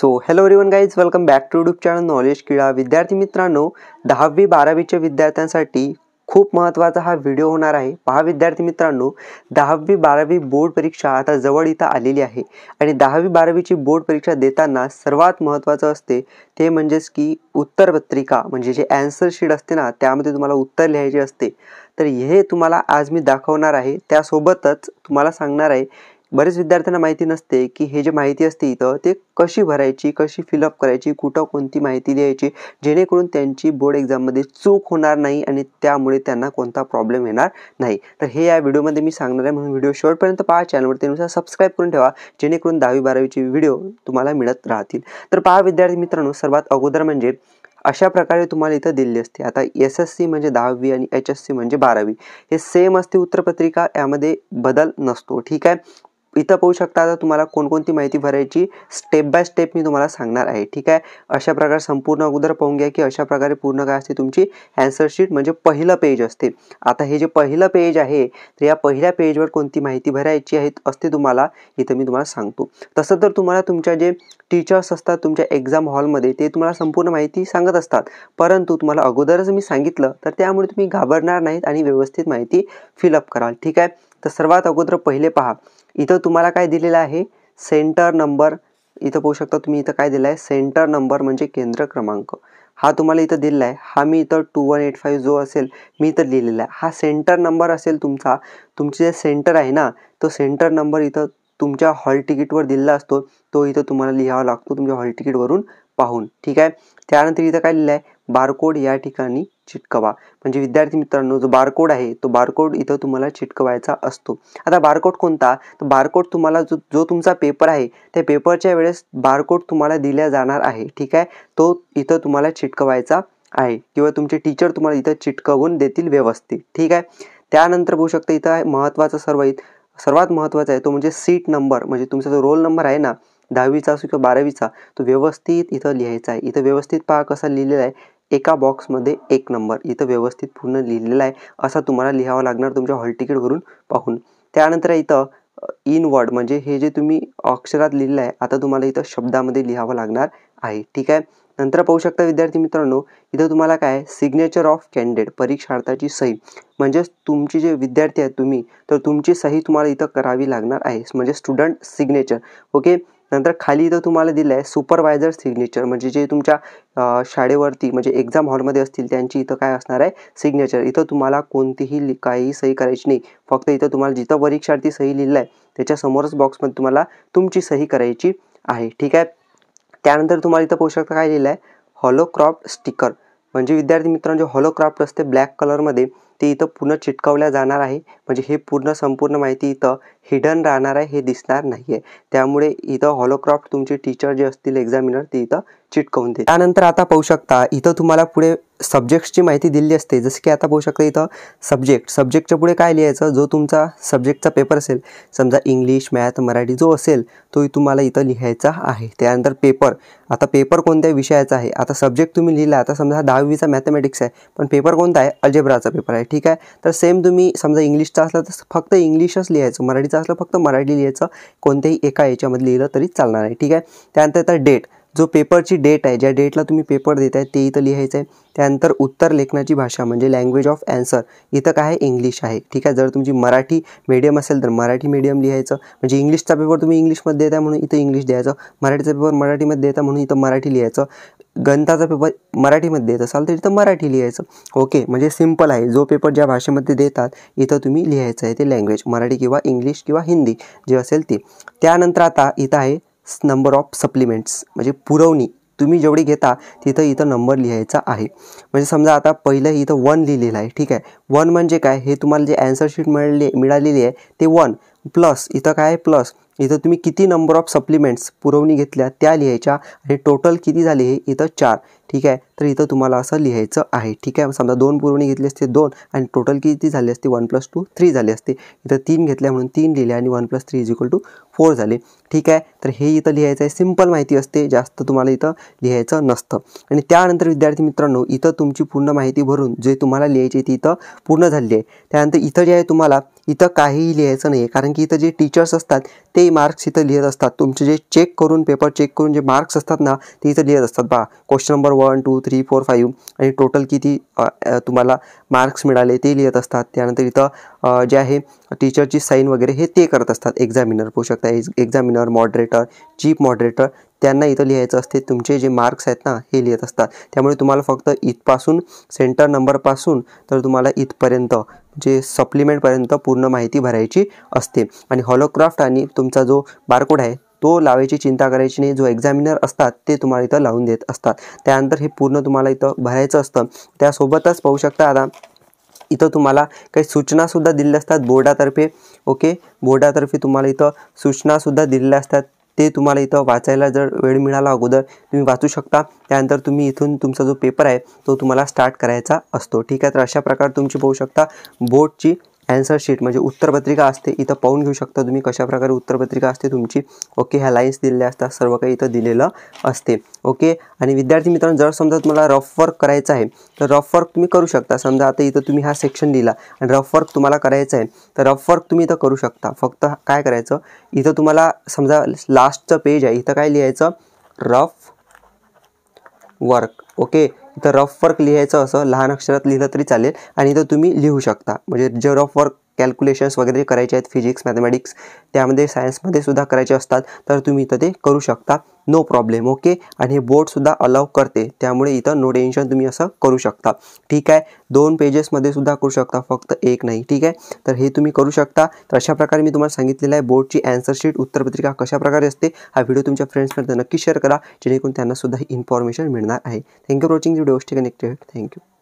so hello everyone guys welcome back to YouTube channel knowledge किळा विद्यार्थी मित्रांनो दहावी बारावीच्या विद्यार्थ्यांसाठी खूप महत्त्वाचा हा व्हिडिओ होणार आहे पहा विद्यार्थी मित्रांनो दहावी बारावी बोर्ड परीक्षा आता जवळ इथं आलेली आहे आणि दहावी बारावीची बोर्ड परीक्षा देताना सर्वात महत्त्वाचं असते ते म्हणजेच की उत्तरपत्रिका म्हणजे जे ॲन्सर शीट असते ना त्यामध्ये तुम्हाला उत्तर लिहायचे असते तर हे तुम्हाला आज मी दाखवणार आहे त्यासोबतच तुम्हाला सांगणार आहे बरेच विद्यार्थ्यांना माहिती नसते की हे जे माहिती असते इथं ते कशी भरायची कशी फिलअप करायची कुठं कोणती माहिती द्यायची जेणेकरून त्यांची बोर्ड एक्झाममध्ये चूक होणार नाही आणि त्यामुळे त्यांना कोणता प्रॉब्लेम येणार नाही तर हे या व्हिडिओमध्ये मी सांगणार आहे म्हणून व्हिडिओ शेवटपर्यंत पहा चॅनलवरती नुसार सबस्क्राईब करून ठेवा जेणेकरून दहावी बारावीचे व्हिडिओ तुम्हाला मिळत राहतील तर पहा विद्यार्थी मित्रांनो सर्वात अगोदर म्हणजे अशा प्रकारे तुम्हाला इथं दिली असते आता एस एस सी म्हणजे दहावी आणि एच एस सी म्हणजे बारावी हे सेम असते उत्तरपत्रिका यामध्ये बदल नसतो ठीक आहे इथं पाहू शकता आता तुम्हाला कोणकोणती माहिती भरायची स्टेप बाय स्टेप मी तुम्हाला सांगणार आहे ठीक आहे अशा प्रकारे संपूर्ण अगोदर पाहून घ्या की अशा प्रकारे पूर्ण काय असते तुमची शीट म्हणजे पहिलं पेज असते आता हे जे पहिलं पेज आहे तर या पहिल्या पेजवर कोणती माहिती भरायची आहे असते तुम्हाला इथं मी तुम्हाला सांगतो तसं तर तुम्हाला तुमच्या जे टीचर्स असतात तुमच्या एक्झाम हॉलमध्ये ते तुम्हाला संपूर्ण माहिती सांगत असतात परंतु तुम्हाला अगोदरच मी सांगितलं तर त्यामुळे तुम्ही घाबरणार नाहीत आणि व्यवस्थित माहिती फिलअप कराल ठीक आहे तर सर्वात अगोदर पहिले पहा इथं तुम्हाला काय दिलेलं आहे सेंटर नंबर इथं पाहू शकता तुम्ही इथं काय दिलं आहे सेंटर नंबर म्हणजे केंद्र क्रमांक हा तुम्हाला इथं दिलेला आहे हा मी इथं टू वन एट फाईव्ह जो असेल मी इथं लिहिलेला आहे हा सेंटर नंबर असेल तुमचा तुमचे जे सेंटर आहे ना तो सेंटर नंबर इथं तुमच्या हॉल तिकीटवर दिलेला असतो तो इथं तुम्हाला लिहावा लागतो तुमच्या हॉल तिकीटवरून पाहून ठीक आहे त्यानंतर इथं काय लिहिलं आहे बारकोड या ठिकाणी चिटकवा म्हणजे विद्यार्थी मित्रांनो जो बारकोड आहे तो बारकोड इथं तुम्हाला चिटकवायचा असतो आता बारकोड कोणता तर बारकोड तुम्हाला जो जो तुमचा पेपर आहे त्या पेपरच्या वेळेस बारकोड तुम्हाला दिल्या जाणार आहे ठीक आहे तो इथं तुम्हाला चिटकवायचा आहे किंवा तुमचे टीचर तुम्हाला इथं चिटकवून देतील व्यवस्थित ठीक आहे त्यानंतर बघू शकता इथं महत्त्वाचा सर्व सर्वात महत्त्वाचा आहे तो म्हणजे सीट नंबर म्हणजे तुमचा जो रोल नंबर आहे ना दहावीचा असो किंवा बारावीचा तो व्यवस्थित इथं लिहायचा आहे इथं व्यवस्थित पहा कसा लिहिलेला आहे एका बॉक्समध्ये एक नंबर इथं व्यवस्थित पूर्ण लिहिलेला आहे असा तुम्हाला लिहावा लागणार तुमच्या हॉल तिकीटवरून पाहून त्यानंतर इथं इन वर्ड म्हणजे हे जे तुम्ही अक्षरात लिहिलं आहे आता तुम्हाला इथं शब्दामध्ये लिहावं लागणार आहे ठीक आहे नंतर पाहू शकता विद्यार्थी मित्रांनो इथं तुम्हाला काय सिग्नेचर ऑफ कॅन्डिडेट परीक्षार्थाची सही म्हणजेच तुमची जे विद्यार्थी आहेत तुम्ही तर तुमची सही तुम्हाला इथं करावी लागणार आहे म्हणजे स्टुडंट सिग्नेचर ओके नंतर खाली इथं तुम्हाला दिलं आहे सुपरवायझर सिग्नेचर म्हणजे जे तुमच्या शाळेवरती म्हणजे एक्झाम हॉलमध्ये असतील त्यांची इथं काय असणार आहे सिग्नेचर इथं तुम्हाला कोणतीही काही सही करायची नाही फक्त इथं तुम्हाला जिथं परीक्षार्थी सही लिहिलं आहे त्याच्यासमोरच बॉक्समध्ये तुम्हाला तुमची सही करायची आहे ठीक आहे त्यानंतर तुम्हाला इथं पोषक काय लिहिलं आहे हॉलोक्रॉफ्ट स्टिकर म्हणजे विद्यार्थी मित्रांनो जे असते ब्लॅक कलरमध्ये ते इथं पूर्ण चिटकवल्या जाणार आहे म्हणजे हे पूर्ण संपूर्ण माहिती इथं हिडन राहणार आहे हे दिसणार नाही आहे त्यामुळे इथं हॉलोक्रॉफ्ट तुमचे टीचर जे असतील एक्झामिनर ते इथं चिटकवून दे त्यानंतर आता पाहू शकता इथं तुम्हाला पुढे सब्जेक्ट्सची माहिती दिली असते जसं की आता पाहू शकता इथं सब्जेक्ट सब्जेक्टच्या पुढे काय लिहायचं जो तुमचा सब्जेक्टचा पेपर असेल समजा इंग्लिश मॅथ मराठी जो असेल तो तुम्हाला इथं लिहायचा आहे त्यानंतर पेपर आता पेपर कोणत्या विषयाचा आहे आता सब्जेक्ट तुम्ही लिहिला आता समजा दहावीचा मॅथमॅटिक्स आहे पण पेपर कोणता आहे अल्जेब्राचा पेपर आहे ठीक आहे तर सेम तुम्ही समजा इंग्लिशचा असला तर फक्त इंग्लिशच लिहायचं मराठीचा लिहायचं असलं फक्त मराठी लिहायचं कोणत्याही एका याच्यामध्ये लिहिलं तरी चालणार आहे ठीक आहे त्यानंतर डेट जो पेपरची डेट आहे ज्या डेटला तुम्ही पेपर देत आहे ते इथं लिहायचं आहे त्यानंतर उत्तर लेखनाची भाषा म्हणजे लँग्वेज ऑफ ॲन्सर इथं काय आहे इंग्लिश आहे ठीक आहे जर तुमची मराठी मीडियम असेल तर मराठी मीडियम लिहायचं म्हणजे इंग्लिशचा पेपर तुम्ही इंग्लिशमध्ये देता म्हणून इथं इंग्लिश द्यायचं मराठीचा पेपर मराठीमध्ये देता म्हणून इथं मराठी लिहायचं गणिताचा पेपर मराठीमध्ये देत असाल तर इथं मराठी लिहायचं ओके म्हणजे सिम्पल आहे जो पेपर ज्या भाषेमध्ये देतात इथं तुम्ही लिहायचं आहे ते लँग्वेज मराठी किंवा इंग्लिश किंवा हिंदी जे असेल ते त्यानंतर आता इथं आहे नंबर ऑफ सप्लिमेंट्स म्हणजे पुरवणी तुम्ही जेवढी घेता तिथं इथं नंबर लिहायचा आहे म्हणजे समजा आता पहिलं इथं वन लिहिलेलं आहे ठीक आहे वन म्हणजे काय हे तुम्हाला जे ॲन्सर शीट मिळालेली आहे ते वन प्लस इथं काय आहे प्लस इथं तुम्ही किती नंबर ऑफ सप्लिमेंट्स पुरवणी घेतल्या त्या लिहायच्या आणि टोटल किती झाली हे इथं चार ठीक आहे तर इथं तुम्हाला असं लिहायचं आहे ठीक आहे समजा दोन पुरवणी घेतली असते दोन आणि टोटल किती झाली असते वन प्लस टू थ्री झाली असते इथं तीन घेतल्या म्हणून तीन लिहिले आणि one plus three is equal to four झाले ठीक आहे तर हे इथं लिहायचं आहे सिम्पल माहिती असते जास्त तुम्हाला इथं लिहायचं नसतं आणि त्यानंतर विद्यार्थी मित्रांनो इथं तुमची पूर्ण माहिती भरून जे तुम्हाला लिहायची ती इथं पूर्ण झाली आहे त्यानंतर इथं जे आहे तुम्हाला इथं काहीही लिहायचं नाही आहे कारण की इथं जे टीचर्स असतात ते मार्क्स इथं लिहित असतात तुमचे जे चेक करून पेपर चेक करून जे मार्क्स असतात ना ते इथं लिहित असतात बा question number one two three four five आणि टोटल किती तुम्हाला मार्क्स मिळाले ते लिहित असतात त्यानंतर इथं जे आहे टीचरची साईन वगैरे हे ते करत असतात एक्झामिनर पोहू शकता एक्झामिनर मॉडरेटर चीफ मॉडरेटर त्यांना इथं लिहायचं असते तुमचे जे मार्क्स आहेत ना हे लिहित असतात त्यामुळे तुम्हाला फक्त इथपासून सेंटर नंबरपासून तर तुम्हाला इथपर्यंत जे सप्लिमेंटपर्यंत पूर्ण माहिती भरायची असते आणि हॉलोक्राफ्ट आणि तुमचा जो बारकोड आहे तो लावायची चिंता करायची नाही जो एक्झामिनर असतात ते तुम्हाला इथं लावून देत असतात त्यानंतर हे पूर्ण तुम्हाला इथं भरायचं असतं त्यासोबतच पाहू शकता आता इथं तुम्हाला काही सूचनासुद्धा दिलेल्या असतात बोर्डातर्फे ओके बोर्डातर्फे तुम्हाला इथं सूचनासुद्धा दिलेल्या असतात ते तुम्हाला इथं वाचायला जर वेळ मिळाला अगोदर तुम्ही वाचू शकता त्यानंतर तुम्ही इथून तुमचा जो पेपर आहे तो तुम्हाला स्टार्ट करायचा असतो ठीक आहे तर अशा प्रकारे तुमची पाहू शकता बोर्डची ॲन्सर शीट म्हणजे उत्तरपत्रिका असते इथं पाहून घेऊ शकता तुम्ही कशाप्रकारे उत्तरपत्रिका असते तुमची ओके ह्या लाईन्स दिलेल्या असतात सर्व काही इथं दिलेलं असते ओके आणि विद्यार्थी मित्रांनो जर समजा तुम्हाला रफ वर्क करायचं आहे तर रफ वर्क तुम्ही करू शकता समजा आता इथं तुम्ही हा सेक्शन लिहिला आणि रफ वर्क तुम्हाला करायचं आहे तर रफ वर्क तुम्ही इथं करू शकता फक्त काय करायचं इथं तुम्हाला समजा लास्टचं पेज आहे इथं काय लिहायचं रफ वर्क ओके तर रफ वर्क लिहायचं असं लहान अक्षरात लिहिलं तरी चालेल आणि तो तुम्ही लिहू शकता म्हणजे जे रफ वर्क कॅल्क्युलेशन्स वगैरे करायचे आहेत फिजिक्स मॅथमॅटिक्स त्यामध्ये सायन्समध्ये सुद्धा करायचे असतात तर तुम्ही इथं ते करू शकता नो प्रॉब्लेम ओके आणि हे बोर्डसुद्धा अलाव करते त्यामुळे इथं नो टेन्शन तुम्ही असं करू शकता ठीक आहे दोन पेजेसमध्ये सुद्धा करू शकता फक्त एक नाही ठीक आहे तर हे तुम्ही करू शकता तर अशा प्रकारे मी तुम्हाला सांगितलेलं आहे बोर्डची ॲन्सरशीट उत्तरपत्रिका कशा प्रकारे असते हा व्हिडिओ तुमच्या फ्रेंड्सपर्यंत नक्की शेअर करा जेणेकरून त्यांनासुद्धा ही इन्फॉर्मेशन मिळणार आहे thank you for watching video stay connected thank you